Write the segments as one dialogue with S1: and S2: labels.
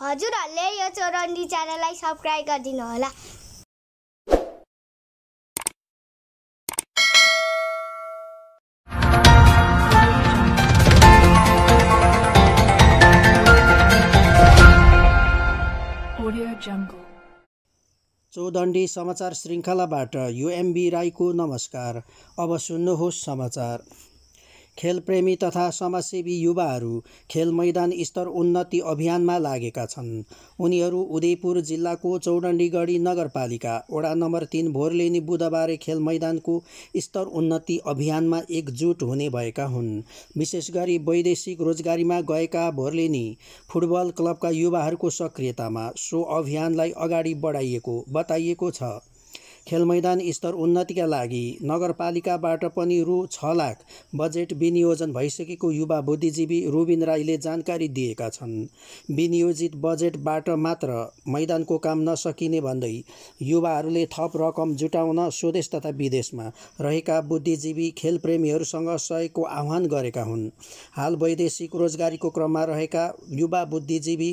S1: हजुरहरूले यो चौरन्डी च्यानललाई सब्सक्राइब गरिदिनु होला चौदण्डी समाचार श्रृङ्खलाबाट युएमबी राईको नमस्कार अब सुन्नुहोस् समाचार खेलप्रेमी तथा समाजसेवी युवाहरू खेल मैदान स्तर उन्नति अभियानमा लागेका छन् उनीहरू उदयपुर जिल्लाको चौडण्डीगढी नगरपालिका वडा नम्बर तिन भोरलेनी बुधबारे खेल मैदानको स्तर उन्नति अभियानमा एकजुट हुने भएका हुन् विशेष गरी वैदेशिक रोजगारीमा गएका भोरलेनी फुटबल क्लबका युवाहरूको सक्रियतामा सो अभियानलाई अगाडि बढाइएको बताइएको छ खेल मैदान स्तर उन्नतिका लागि नगरपालिकाबाट पनि रु छ लाख बजेट विनियोजन भइसकेको युवा बुद्धिजीवी रुबिन राईले जानकारी दिएका छन् विनियोजित बजेटबाट मात्र मैदानको काम नसकिने भन्दै युवाहरूले थप रकम जुटाउन स्वदेश तथा विदेशमा रहेका बुद्धिजीवी खेलप्रेमीहरूसँग सहयोगको आह्वान गरेका हुन् हाल वैदेशिक रोजगारीको क्रममा रहेका युवा बुद्धिजीवी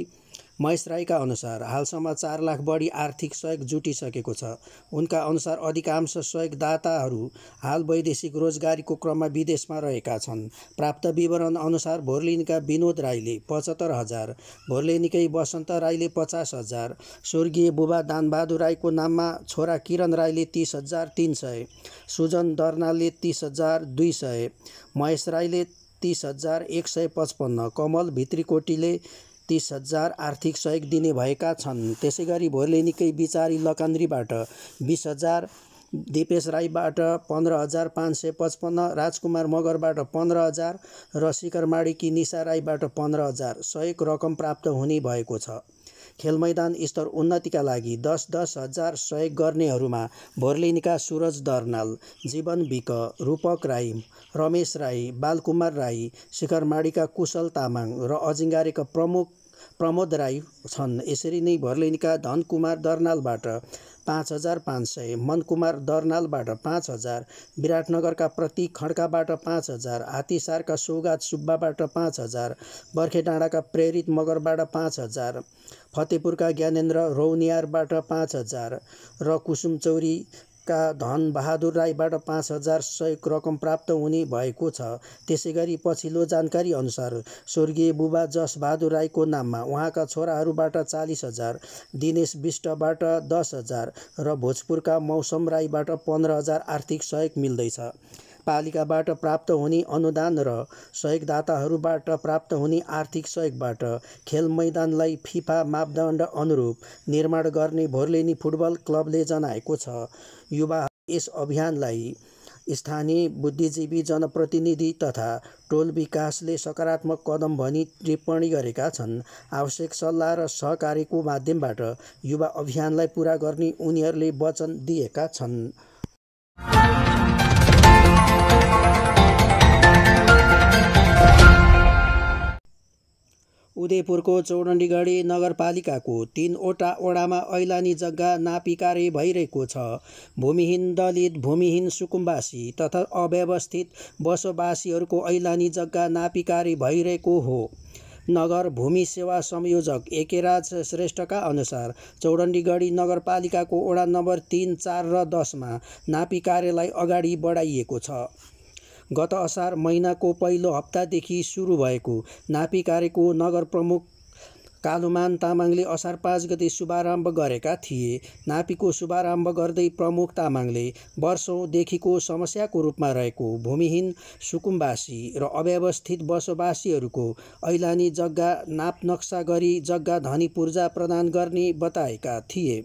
S1: महेश राईका अनुसार हालसम्म चार लाख बढी आर्थिक सहयोग जुटिसकेको छ उनका अनुसार अधिकांश सहयोगदाताहरू हाल वैदेशिक रोजगारीको क्रममा विदेशमा रहेका छन् प्राप्त विवरण अनुसार भोर्लिनका विनोद राईले पचहत्तर हजार भोर्लिनीकै वसन्त राईले पचास हजार स्वर्गीय बुबा दानबहादुर राईको नाममा छोरा किरण राईले तिस हजार तिन सय सुजन दर्नाले तिस हजार दुई सय महेश राईले तिस हजार एक सय पचपन्न कमल भित्रीकोटीले तिस हजार आर्थिक सहयोग दिने भएका छन् त्यसै गरी भोलि निकै विचारी लकान्द्रीबाट बिस हजार दिपेश राईबाट पन्ध्र हजार पाँच सय पचपन्न राजकुमार मगरबाट पन्ध्र हजार र शिखर माडीकी निशा राईबाट पन्ध्र हजार सहयोग रकम प्राप्त हुने भएको छ खेल मैदान स्तर उन्नतिका लागि दस दस हजार सहयोग गर्नेहरूमा भोर्लिनीका सुरज दर्नाल जीवन विक रूपक राई रमेश राई बालकुमार राई शिखरमाडीका कुशल तामाङ र अजिङ्गारेका प्रमुख प्रमोद राई छन् यसरी नै भर्लिनीका धनकुमार दर्नालबाट पाँच हजार पाँच सय मनकुमार दर्नालबाट पाँच हजार विराटनगरका प्रतीक खड्काबाट पाँच हजार हात्तीसारका सौगात सुब्बाबाट पाँच हजार बर्खे डाँडाका प्रेरित मगरबाट पाँच हजार फतेपुरका ज्ञानेन्द्र रौनियारबाट पाँच हजार र कुसुमचौरी का धन बहादुर राईबाट पाँच हजार सहयोग रकम प्राप्त हुने भएको छ त्यसै गरी पछिल्लो जानकारी अनुसार स्वर्गीय बुबा जस बहादुर राईको नाममा उहाँका छोराहरूबाट चालिस हजार दिनेश विष्टबाट दस हजार र भोजपुरका मौसम राईबाट पन्ध्र हजार आर्थिक सहयोग मिल्दैछ पालिकाबाट प्राप्त हुने अनुदान र सहयोगदाताहरूबाट प्राप्त हुने आर्थिक सहयोगबाट खेल मैदानलाई फिफा मापदण्ड अनुरूप निर्माण गर्ने भोर्लेनी फुटबल क्लबले जनाएको छ युवा यस अभियानलाई स्थानीय बुद्धिजीवी जनप्रतिनिधि तथा टोल विकासले सकारात्मक कदम भनी टिप्पणी गरेका छन् आवश्यक सल्लाह र सहकारीको माध्यमबाट युवा अभियानलाई पुरा गर्ने उनीहरूले वचन दिएका छन् उदयपुरको चौडण्डीगढी नगरपालिकाको तिनवटा ओडामा ऐलानी जग्गा नापिकारे भइरहेको छ भूमिहीन दलित भूमिहीन सुकुम्बासी तथा अव्यवस्थित बसोबासीहरूको ऐलानी जग्गा नापिकारे भइरहेको हो नगर भूमि सेवा संयोजक एकेराज श्रेष्ठका अनुसार चौडण्डीगढी नगरपालिकाको वडा नम्बर तिन चार र दसमा नापी कार्यलाई अगाडि बढाइएको छ गत असार महिनाको पहिलो हप्तादेखि सुरु भएको नापी कार्यको नगर प्रमुख कालुमान तामाङले असार पाँच गते शुभारम्भ गरेका थिए नापीको शुभारम्भ गर्दै प्रमुख तामाङले वर्षौँदेखिको समस्याको रूपमा रहेको भूमिहीन सुकुम्बासी र अव्यवस्थित बसोबासीहरूको ऐलानी जग्गा नाप नक्सा गरी जग्गा धनी पूर्जा प्रदान गर्ने बताएका थिए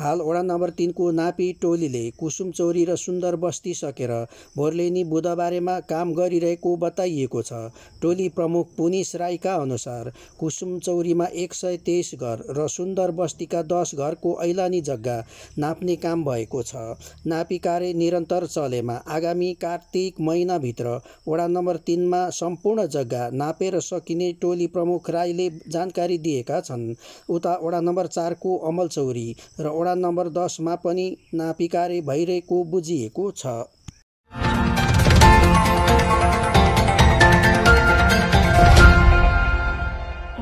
S1: हाल वडा नम्बर तिनको नापी टोलीले कुसुमचौरी र सुन्दर बस्ती सकेर भोरलेनी बुधबारेमा काम गरिरहेको बताइएको छ टोली प्रमुख पुनिस राईका अनुसार कुसुमचौरीमा एक सय तेइस घर र सुन्दर बस्तीका दस घरको ऐलानी जग्गा नाप्ने काम भएको छ नापी कार्य निरन्तर चलेमा आगामी कार्तिक महिनाभित्र वडा नम्बर तिनमा सम्पूर्ण जग्गा नापेर सकिने टोली प्रमुख राईले जानकारी दिएका छन् उता वडा नम्बर चारको अमलचौरी र वडा नम्बर दसमा पनि नापिकारे भइरहेको बुझिएको छ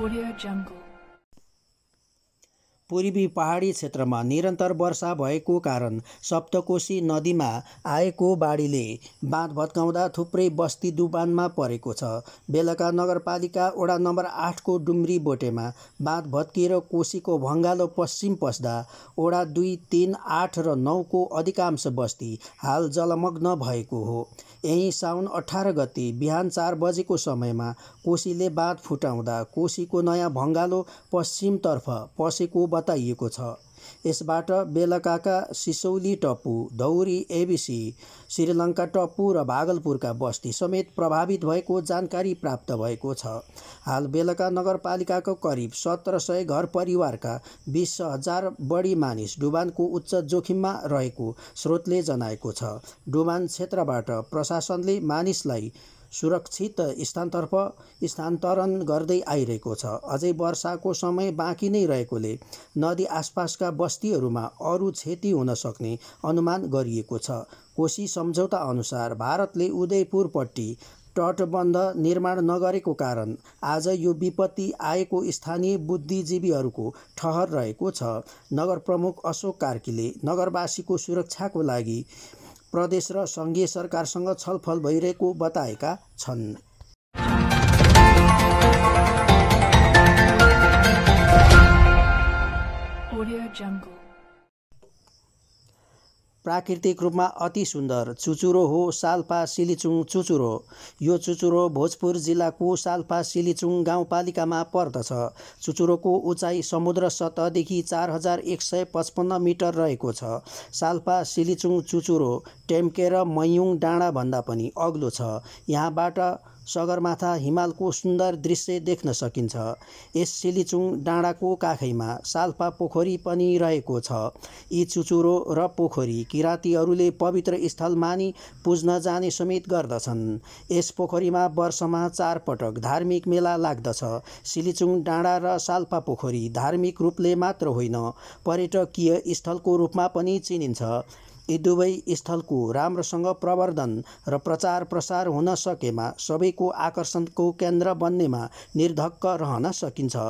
S1: Audio Jungle पूर्वी पहाडी क्षेत्रमा निरन्तर वर्षा भएको कारण सप्तकोशी नदीमा आएको बाढीले बाँध भत्काउँदा थुप्रै बस्ती डुबानमा परेको छ बेलका नगरपालिका वडा नम्बर आठको डुम्री बोटेमा बाँध भत्किएर कोशीको भङ्गालो पश्चिम पस्दा वडा दुई तिन आठ र नौको अधिकांश बस्ती हाल जलमग्न भएको हो यही साउन अठार गति बिहान चार बजेको समयमा कोशीले बाँध फुटाउँदा कोशीको नयाँ भङ्गालो पश्चिमतर्फ पसेको बताइएको छ यसबाट बेलकाका सिसौली टप्पु दौरी एबिसी श्रीलङ्का टप्पु र भागलपुरका बस्ती समेत प्रभावित भएको जानकारी प्राप्त भएको छ हाल बेलका नगरपालिकाको करिब सत्र सय घर परिवारका बिस हजार बढी मानिस डुबानको उच्च जोखिममा रहेको स्रोतले जनाएको छ डुबान क्षेत्रबाट प्रशासनले मानिसलाई सुरक्षित स्थानतर्फ स्थानान्तरण गर्दै आइरहेको छ अझै वर्षाको समय बाँकी नै रहेकोले नदी आसपासका बस्तीहरूमा अरू क्षति हुन सक्ने अनुमान गरिएको छ कोशी सम्झौता अनुसार भारतले उदयपुरपट्टि तटबन्ध निर्माण नगरेको कारण आज यो विपत्ति आएको स्थानीय बुद्धिजीवीहरूको ठहर रहेको छ नगर प्रमुख अशोक कार्कीले नगरवासीको सुरक्षाको लागि प्रदेश र सङ्घीय सरकारसँग छलफल भइरहेको बताएका छन् Audio Jungle प्राकृतिक रूपमा अति सुन्दर चुचुरो हो साल्पा सिलिचुङ चुचुरो यो चुचुरो भोजपुर जिल्लाको साल्पा सिलिचुङ गाउँपालिकामा पर्दछ चुचुरोको उचाइ समुद्र सतहदेखि चार हजार एक सय पचपन्न मिटर रहेको छ साल्पा सिलिचुङ चुचुरो टेम्केर मयुङ डाँडाभन्दा पनि अग्लो छ यहाँबाट सगरमाथा हिमालको सुन्दर दृश्य देख्न सकिन्छ यस सिलिचुङ डाँडाको काखैमा साल्पा पोखरी पनि रहेको छ यी चुचुरो र पोखरी किराँतीहरूले पवित्र स्थल मानि पुज्न जाने समेत गर्दछन् यस पोखरीमा वर्षमा चारपटक धार्मिक मेला लाग्दछ सिलिचुङ डाँडा र साल्पा पोखरी धार्मिक रूपले मात्र होइन पर्यटकीय स्थलको रूपमा पनि चिनिन्छ यी दुवै स्थलको राम्रोसँग प्रवर्धन र प्रचार प्रसार हुन सकेमा सबैको आकर्षणको केन्द्र बन्नेमा निर्धक्क रहन सकिन्छ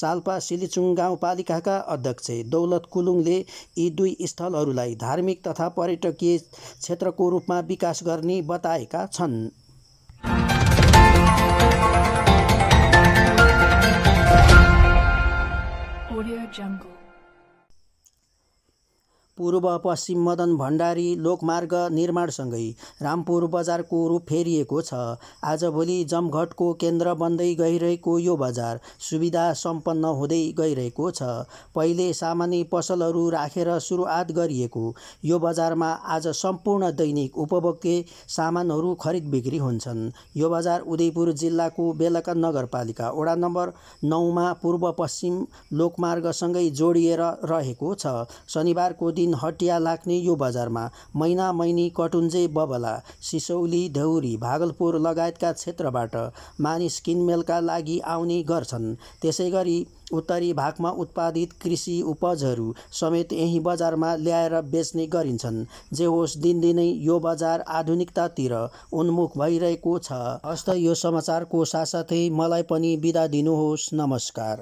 S1: साल्पा सिलिचुङ गाउँपालिकाका अध्यक्ष दौलत कुलुङले यी दुई स्थलहरूलाई धार्मिक तथा पर्यटकीय क्षेत्रको रूपमा विकास गर्ने बताएका छन् Audio Jungle. पूर्व पश्चिम मदन भण्डारी लोकमार्ग निर्माणसँगै रामपुर बजारको रूप फेरिएको छ आजभोलि जमघटको केन्द्र बन्दै गइरहेको यो बजार सुविधा सम्पन्न हुँदै गइरहेको छ पहिले सामान्य पसलहरू राखेर सुरुवात गरिएको यो बजारमा आज सम्पूर्ण दैनिक उपभोग्य सामानहरू खरिद बिक्री हुन्छन् यो बजार उदयपुर जिल्लाको बेलका नगरपालिका वडा नम्बर नौमा पूर्व पश्चिम लोकमार्गसँगै जोडिएर रहेको छ शनिबारको दिन दिन हटिया लाग्ने यो बजारमा महिना मैनी कटुन्जे बबला सिसौली देउरी भागलपुर लगायतका क्षेत्रबाट मानिस किनमेलका लागि आउने गर्छन् त्यसै गरी उत्तरी भागमा उत्पादित कृषि उपजहरू समेत यही बजारमा ल्याएर बेच्ने गरिन्छन् जे होस् दिनदिनै यो बजार आधुनिकतातिर उन्मुख भइरहेको छ हस्त यो समाचारको साथसाथै मलाई पनि बिदा दिनुहोस् नमस्कार